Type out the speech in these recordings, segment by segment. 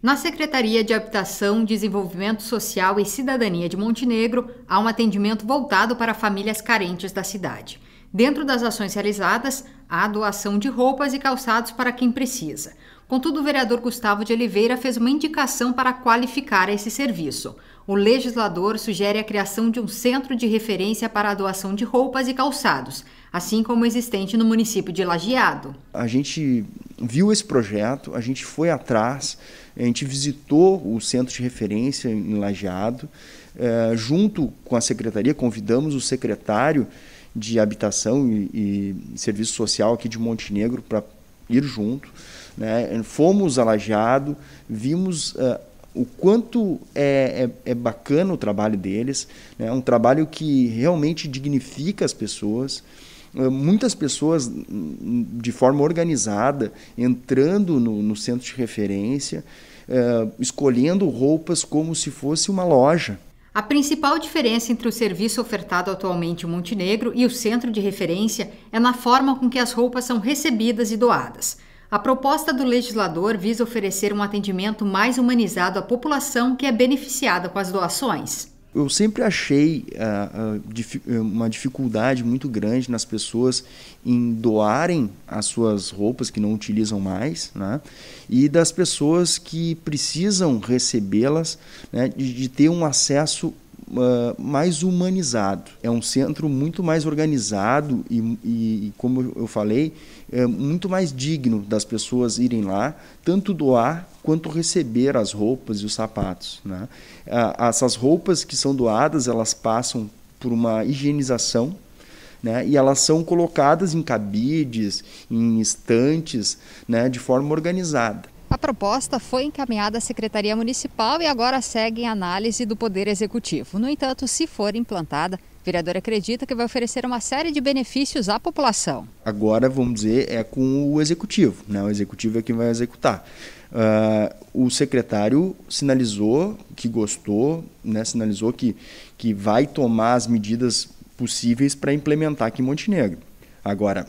Na Secretaria de Habitação, Desenvolvimento Social e Cidadania de Montenegro, há um atendimento voltado para famílias carentes da cidade. Dentro das ações realizadas, há a doação de roupas e calçados para quem precisa. Contudo, o vereador Gustavo de Oliveira fez uma indicação para qualificar esse serviço. O legislador sugere a criação de um centro de referência para a doação de roupas e calçados, assim como existente no município de Lajeado. A gente viu esse projeto, a gente foi atrás, a gente visitou o centro de referência em Lajeado, é, junto com a secretaria, convidamos o secretário de Habitação e, e Serviço Social aqui de Montenegro para ir junto. Né? Fomos a Lajeado, vimos uh, o quanto é, é, é, bacana o trabalho deles, é né? um trabalho que realmente dignifica as pessoas. Eh, muitas pessoas de forma organizada entrando no, no centro de referência, uh, escolhendo roupas como se fosse uma loja. A principal diferença entre o serviço ofertado atualmente em Montenegro e o centro de referência é na forma com que as roupas são recebidas e doadas. A proposta do legislador visa oferecer um atendimento mais humanizado à população que é beneficiada com as doações eu sempre achei uh, uh, uma dificuldade muito grande nas pessoas em doarem as suas roupas que não utilizam mais, né? E das pessoas que precisam recebê-las, né? de, de ter um acesso ah, mais humanizado. É um centro muito mais organizado e, e como eu falei, é muito mais digno das pessoas irem lá, tanto doar quanto receber as roupas e os sapatos. Né? Ah, essas roupas que são doadas, elas passam por uma higienização né? E elas são colocadas em cabides, em estantes, né? De forma organizada. A proposta foi encaminhada à Secretaria Municipal e agora segue em análise do Poder Executivo. No entanto, se for implantada, o vereador acredita que vai oferecer uma série de benefícios à população. Agora, vamos dizer, é com o Executivo, né? o Executivo é quem vai executar. Uh, o secretário sinalizou que gostou, né? sinalizou que, que vai tomar as medidas possíveis para implementar aqui em Montenegro. Agora,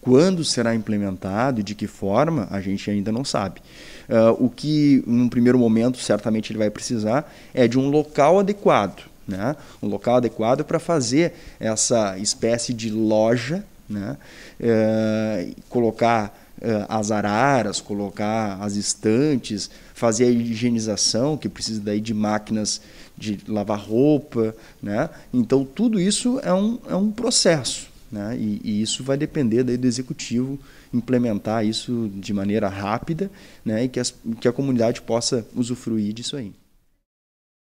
quando será implementado e de que forma, a gente ainda não sabe. Uh, o que, num primeiro momento, certamente ele vai precisar é de um local adequado. Né? Um local adequado para fazer essa espécie de loja, né? Uh, colocar ah, as araras, colocar as estantes, fazer a higienização, que precisa daí de máquinas de lavar roupa. Né? Então, tudo isso é um, é um processo. Né? E, e, isso vai depender daí do executivo implementar isso de maneira rápida né? e que, as, que a comunidade possa usufruir disso aí.